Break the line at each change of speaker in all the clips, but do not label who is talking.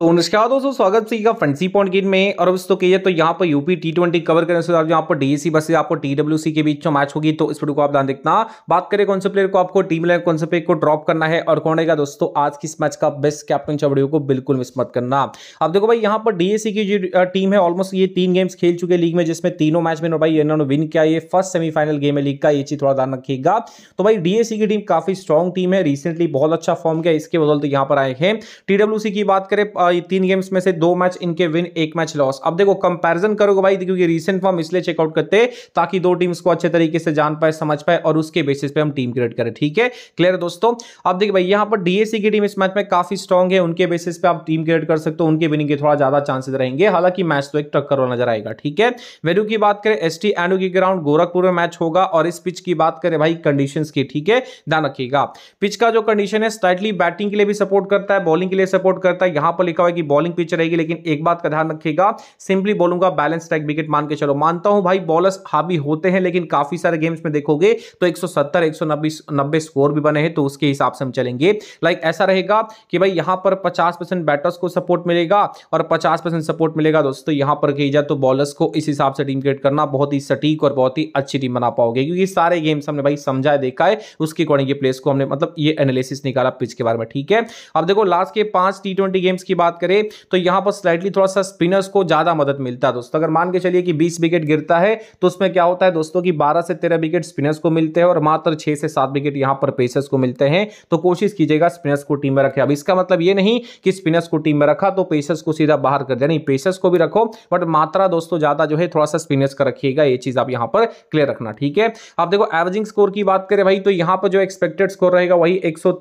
तो नमस्कार दोस्तों स्वागत सही का फंसी पॉइंट गेट में और अब दोस्तों कहिए तो यहाँ पर यूपी टी ट्वेंटी कवर करने से जो e आपको डीएसी बसेस आपको टीडब्ल्यूसी के बीच जो मैच होगी तो इस वीडियो को आप ध्यान देखना बात करें कौन से प्लेयर को आपको टीम में कौन से प्लेयर को ड्रॉप करना है और कौन रहेगा दोस्तों आज किस मैच का बेस्ट कैप्टन वीडियो को बिल्कुल मिस मत करना अब देखो भाई यहाँ पर डीएससी e की जो टीम है ऑलमोस्ट ये तीन गेम्स खेल चुके लीग में जिसमें तीनों मैच में भाई इन्होंने विन किया ये फर्स्ट सेमीफाइनल गेम है लीग का ये चीज थोड़ा ध्यान रखिएगा तो भाई डीएससी e की टीम काफी स्ट्रॉन्ग टीम है रिसेंटली बहुत अच्छा फॉर्म किया इसके बदलते यहाँ पर आए हैं टीडब्ल्यूसी की बात करें तीन गेम्स में से दो मैच इनके विन एक मैच लॉस अब देखो कंपैरिजन करोगे भाई क्योंकि रीसेंट फॉर्म इसलिए चेकआउट करते ताकि दो टीम्स को अच्छे तरीके से जान पाए समझ पाए और उसके बेसिस पे हम टीम क्रिएट करें ठीक है क्लियर दोस्तों अब देखिए भाई यहाँ पर डीएसी की टीम इस मैच में काफी स्ट्रॉग है उनके बेसिस पे आप टीम क्रिएट कर सकते हो उनके विनिंग के थोड़ा ज्यादा चांसेस रहेंगे हालांकि मैच तो एक टक्कर वाला नजर आएगा ठीक है वेन्यू की बात करें एस टी एंडू की ग्राउंड गोरखपुर में मैच होगा और इस पिच की बात करें भाई कंडीशन की ठीक है ध्यान रखिएगा पिच का जो कंडीशन है स्टाइटली बैटिंग के लिए भी सपोर्ट करता है बॉलिंग के लिए सपोर्ट करता है यहाँ पर लिखा हुआ है कि बॉलिंग पिच रहेगी लेकिन एक बात का ध्यान रखिएगा सिंपली बोलूंगा बैलेंस स्ट्राइक विकेट मान के चलो मानता हूं भाई बॉलर्स हावी होते हैं लेकिन काफी सारे गेम्स में देखोगे तो 170 190 स्कोर भी बने हैं तो उसके हिसाब से हम चलेंगे लाइक ऐसा रहेगा कि भाई यहां पर पचास बैटर्स को सपोर्ट मिलेगा और पचास सपोर्ट मिलेगा दोस्तों यहां पर कही जाए तो बॉलर्स को इस हिसाब से टीम क्रिएट करना बहुत ही सटीक और बहुत ही अच्छी टीम बना पाओगे क्योंकि सारे गेम्स हमने भाई समझा देखा है उसके अकॉर्डिंग प्लेस को हमने मतलब ये एनालिसिस निकाला पिच के बारे में ठीक है अब देखो लास्ट के पांच टी गेम्स की बात बात करें तो यहां पर स्लाइडली थोड़ा सा स्पिनर्स को ज्यादा मदद मिलता है दोस्तों अगर मान के चलिए कि 20 विकेट गिरता है तो उसमें क्या होता है दोस्तों कि 12 से 13 विकेट स्पिनर्स को मिलते हैं और मात्र 6 से 7 विकेट यहां पर पेसर्स को मिलते हैं तो कोशिश कीजिएगा स्पिनर्स को टीम में रखें अब इसका मतलब यह नहीं कि स्पिनर्स को टीम में रखा तो पेसर्स को सीधा बाहर कर देना पेसर्स को भी रखो बट मात्रा दोस्तों ज्यादा जो है थोड़ा सा स्पिनर्स का रखिएगा ये चीज आप यहां पर क्लियर रखना ठीक है आप देखो एवरेजिंग स्कोर की बात करें भाई तो यहां पर जो एक्सपेक्टेड स्कोर रहेगा वही एक सौ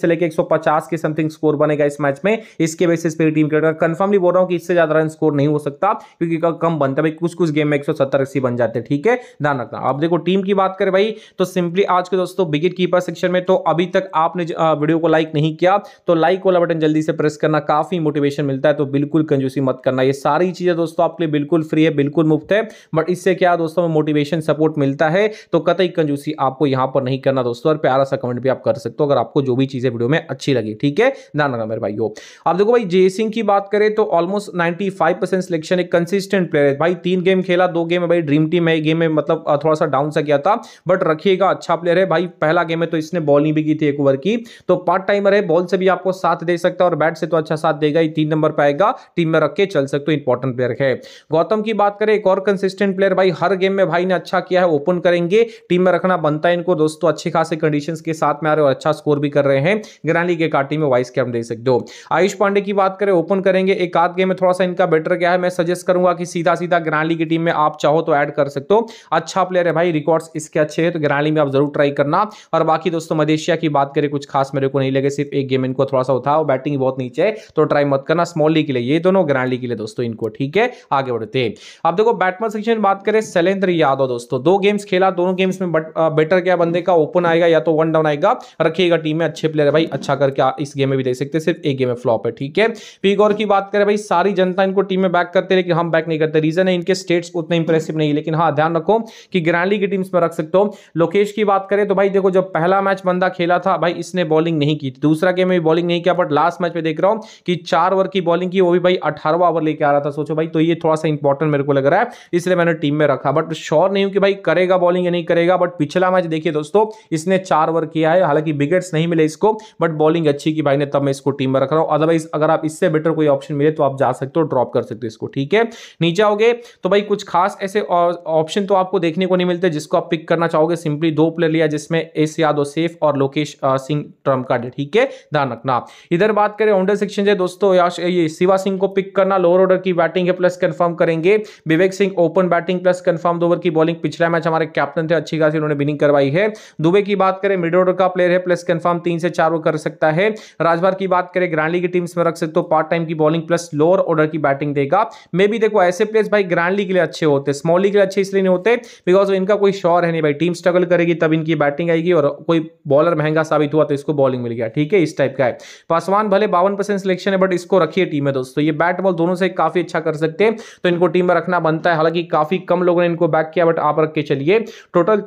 से लेकर 150 के समथिंग स्कोर बनेगा इस मैच में इसके बेसिस पे टीम के कंफर्मली बोल रहा हूँ कि इससे ज़्यादा रन स्कोर नहीं हो सकता क्योंकि कम बनता है भाई कुछ कुछ गेम में एक सौ सत्तर अस्सी बन जाते हैं ठीक है ध्यान रखना आप देखो टीम की बात करें भाई तो सिंपली आज के दोस्तों विकेट कीपर सेक्शन में तो अभी तक आपने वीडियो को लाइक नहीं किया तो लाइक वाला बटन जल्दी से प्रेस करना काफ़ी मोटिवेशन मिलता है तो बिल्कुल कंजूसी मत करना ये सारी चीज़ें दोस्तों आपके लिए बिल्कुल फ्री है बिल्कुल मुफ्त है बट इससे क्या दोस्तों मोटिवेशन सपोर्ट मिलता है तो कतई कंजूसी आपको यहाँ पर नहीं करना दोस्तों और प्यारा सा कमेंट भी आप कर सकते हो अगर आपको जो भी चीज़ें वीडियो में अच्छी लगी ठीक है ध्यान रखना मेरे भाई हो आप देखो भाई जे सिंह की बात करें तो almost ninety five percent selection एक कंसिस्टेंट प्लेयर है भाई तीन गेम खेला दो गेम है भाई ड्रीम टीम है गेम में मतलब थोड़ा सा डाउन सा किया था बट रखिएगा अच्छा प्लेयर है भाई पहला गेम है तो इसने बॉल नहीं भी की थी एक ओवर की तो पार्ट टाइमर है बॉल से भी आपको साथ दे सकता है और बैट से तो अच्छा साथ देगा ही तीन नंबर पर आएगा टीम में रख के चल सकते हो इंपॉर्टेंट प्लेयर है गौतम की बात करें एक और कंसिस्टेंट प्लेयर भाई हर गेम में भाई ने अच्छा किया है ओपन करेंगे टीम में रखना बनता है इनको दोस्तों अच्छे खासे कंडीशन के साथ में आ रहे और अच्छा स्कोर भी कर रहे हैं ग्रैंडली के कार्टी में वाइस कैप दे सकते हो आई आयुष पांडे की बात करें ओपन करेंगे एक आध गेम में थोड़ा सा इनका बेटर क्या है मैं सजेस्ट करूंगा कि सीधा सीधा ग्राली की टीम में आप चाहो तो ऐड कर सकते हो अच्छा प्लेयर है भाई रिकॉर्ड्स इसके अच्छे हैं तो ग्राली में आप जरूर ट्राई करना और बाकी दोस्तों मलेशिया की बात करें कुछ खास मेरे को नहीं लगे सिर्फ एक गेम इनको थोड़ा सा उठाओ बैटिंग बहुत नीचे है तो ट्राई मत करना स्मॉल लीग के लिए ये दोनों ग्रैंड के लिए दोस्तों इनको ठीक है आगे बढ़ते अब देखो बैटमैन सेक्शन बात करें शैलेंद्र यादव दोस्तों दो गेम्स खेला दोनों गेम्स में बेटर क्या बंदे का ओपन आएगा या तो वन डाउन आएगा रखिएगा टीम में अच्छे प्लेयर है भाई अच्छा करके इस गेम में भी देख सकते सिर्फ एक गेम में फ्लॉप टॉप है ठीक है पीक और की बात करें भाई सारी जनता इनको टीम में बैक करते लेकिन हम बैक नहीं करते रीजन है इनके स्टेट्स उतने इंप्रेसिव नहीं है लेकिन हाँ ध्यान रखो कि ग्रैंडली की टीम्स में रख सकते हो लोकेश की बात करें तो भाई देखो जब पहला मैच बंदा खेला था भाई इसने बॉलिंग नहीं की दूसरा गेम में बॉलिंग नहीं किया बट लास्ट मैच में देख रहा हूँ कि चार ओवर की बॉलिंग की वो भी भाई अठारवा ओवर लेके आ रहा था सोचो भाई तो ये थोड़ा सा इंपॉर्टेंट मेरे को लग रहा है इसलिए मैंने टीम में रखा बट श्योर नहीं हूँ कि भाई करेगा बॉलिंग या नहीं करेगा बट पिछला मैच देखिए दोस्तों इसने चार ओवर किया है हालांकि विकेट्स नहीं मिले इसको बट बॉलिंग अच्छी की भाई ने तब मैं इसको टीम में रख रहा हूँ अदरवाइज अगर आप इससे बेटर कोई ऑप्शन मिले तो आप जा सकते हो ड्रॉप कर सकते हो इसको ठीक है नीचे आओगे तो भाई कुछ खास ऐसे ऑप्शन तो आपको देखने को नहीं मिलते जिसको आप पिक करना चाहोगे सिंपली दो प्लेयर लिया जिसमें एस यादव सेफ और लोकेश सिंह ट्रम्प का डे ठीक है ध्यान रखना इधर बात करें ऑनडर सेक्शन से दोस्तों ये शिवा सिंह को पिक करना लोअर ऑर्डर की बैटिंग है प्लस कन्फर्म करेंगे Vivek Singh open batting plus confirm over की बॉलिंग पिछला मैच हमारे कैप्टन थे अच्छी खासी उन्होंने बिनिंग करवाई है दुबे की बात करें मिड ऑर्डर का प्लेयर है प्लस कन्फर्म तीन से चार वो कर सकता है राजभार की बात करें ग्रांडली की टीम्स में रख सकते हो पार्ट टाइम की बॉलिंग प्लस लोअर ऑर्डर की बैटिंग देगा मे भी देखो ऐसे प्लेयर्स भाई ग्रैंडली के लिए अच्छे होते स्मॉल लीग के लिए अच्छे इसलिए नहीं होते बिकॉज इनका कोई शॉर है नहीं भाई टीम स्ट्रगल करेगी तब इनकी बैटिंग आएगी और कोई बॉलर महंगा साबित हुआ तो इसको बॉलिंग मिल गया ठीक है इस टाइप का है पासवान भले बावन सिलेक्शन है बट इसको रखिए टीम में दोस्तों ये बैट बॉल दोनों से काफी अच्छा कर सकते हैं तो इनको टीम में रखना बनता है हालांकि काफी कम लोगों ने इनको बैक किया बट आप रख के चलिए टोटल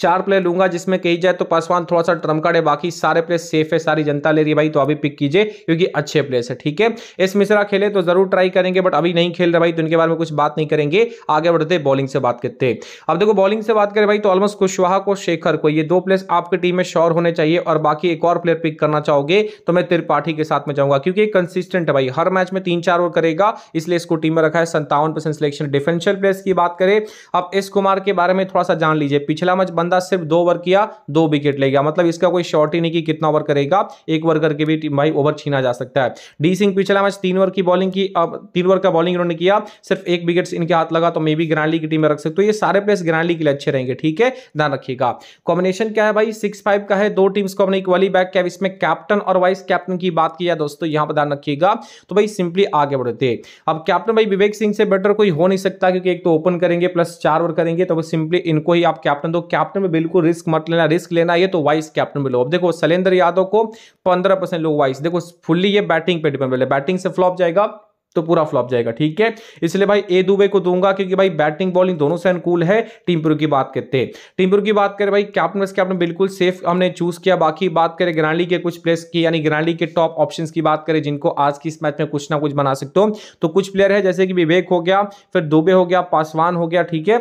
चार प्लेयर लूंगा जिसमें कही जाए तो पासवान थोड़ा सा ट्रम कार्ड है बाकी सारे प्लेयर सेफ है सारी जनता ले रही है भाई तो अभी पिक कीजिए क्योंकि अच्छे प्लेस है ठीक है एस मिश्रा खेले तो जरूर ट्राई करेंगे बट अभी नहीं खेल रहे भाई तो इनके बारे में कुछ बात नहीं करेंगे आगे बढ़ते बॉलिंग से बात करते अब देखो बॉलिंग से बात करें भाई तो ऑलमोस्ट कुशवाहा को शेखर को ये दो प्लेस आपकी टीम में श्योर होने चाहिए और बाकी एक और प्लेयर पिक करना चाहोगे तो मैं त्रिपाठी के साथ में जाऊंगा क्योंकि कंसिस्टेंट है भाई हर मैच में तीन चार ओवर करेगा इसलिए इसको टीम में रखा है संतावन सिलेक्शन डिफेंशियल प्लेयर्स की बात करें अब एस कुमार के बारे में थोड़ा सा जान लीजिए पिछला मैच बंदा सिर्फ दो ओवर किया दो विकेट ले गया मतलब इसका कोई शॉर्ट ही नहीं कि कितना ओवर करेगा एक ओवर करके भी भाई ओवर छीना जा सकता है डी सिंह पिछला मैच तीन ओवर की बॉलिंग की अब तीन ओवर का बॉलिंग इन्होंने किया सिर्फ एक विकेट इनके हाथ लगा तो मे बी ग्रांडली की टीम में रख सकते हो ये सारे प्लेस ग्रांडली के लिए अच्छे रहेंगे ठीक है ध्यान रखिएगा कॉम्बिनेशन क्या है भाई सिक्स फाइव का है दो टीम्स को हमने इक्वली बैक किया इसमें कैप्टन और वाइस कैप्टन की बात की है दोस्तों यहां पर ध्यान रखिएगा तो भाई सिंपली आगे बढ़ते अब कैप्टन भाई विवेक सिंह से बेटर कोई हो नहीं सकता क्योंकि एक तो ओपन करेंगे प्लस चार ओवर करेंगे तो सिंपली इनको ही आप कैप्टन दो कैप्टन कैप्टन में बिल्कुल रिस्क मत लेना रिस्क लेना ये तो वाइस कैप्टन में लो अब देखो शैलेंद्र यादव को पंद्रह परसेंट लोग वाइस देखो फुल्ली ये बैटिंग पे डिपेंड बोले बैटिंग से फ्लॉप जाएगा तो पूरा फ्लॉप जाएगा ठीक है इसलिए भाई ए दुबे को दूंगा क्योंकि भाई बैटिंग बॉलिंग दोनों से अनुकूल है टीमपुर की बात करते हैं टीमपुर की बात करें भाई कैप्टन वैसे कैप्टन बिल्कुल सेफ हमने चूज किया बाकी बात करें ग्रांडी के कुछ प्लेस की यानी ग्रांडी के टॉप ऑप्शन की बात करें जिनको आज की इस मैच में कुछ ना कुछ बना सकते हो तो कुछ प्लेयर है जैसे कि विवेक हो गया फिर दुबे हो गया पासवान हो गया ठीक है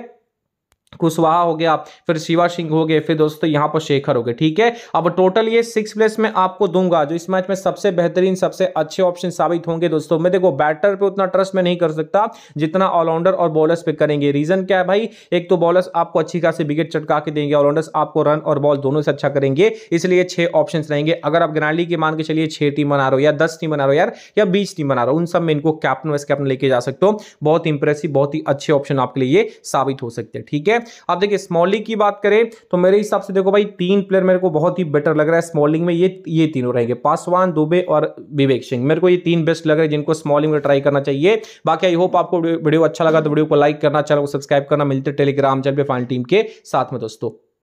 कुशवाहा हो गया फिर शिवा सिंह हो गए फिर दोस्तों यहाँ पर शेखर हो गए ठीक है अब टोटल ये सिक्स प्लेस में आपको दूंगा जो इस मैच में सबसे बेहतरीन सबसे अच्छे ऑप्शन साबित होंगे दोस्तों मैं देखो बैटर पे उतना ट्रस्ट में नहीं कर सकता जितना ऑलराउंडर और बॉलर्स पे करेंगे रीजन क्या है भाई एक तो बॉलर्स आपको अच्छी खासी विकेट चटका के देंगे ऑलराउंडर्स आपको रन और बॉल दोनों से अच्छा करेंगे इसलिए छह ऑप्शन रहेंगे अगर आप ग्रैंडली के मान के चलिए छह टीम बना रहे हो या दस टीम बना रहे हो यार या बीस टीम बना रहे हो उन सब में इनको कैप्टन वाइस कैप्टन लेके जा सकते हो बहुत इंप्रेसिव बहुत ही अच्छे ऑप्शन आपके लिए साबित हो सकते हैं ठीक है है अब देखिए स्मॉलिंग की बात करें तो मेरे हिसाब से देखो भाई तीन प्लेयर मेरे को बहुत ही बेटर लग रहा है स्मॉलिंग में ये ये तीनों रहेंगे पासवान दुबे और विवेक सिंह मेरे को ये तीन बेस्ट लग रहे हैं जिनको स्मॉलिंग में ट्राई करना चाहिए बाकी आई होप आपको वीडियो अच्छा लगा तो वीडियो को लाइक करना चैनल को सब्सक्राइब करना मिलते टेलीग्राम चैनल पर फाइनल टीम के साथ में दोस्तों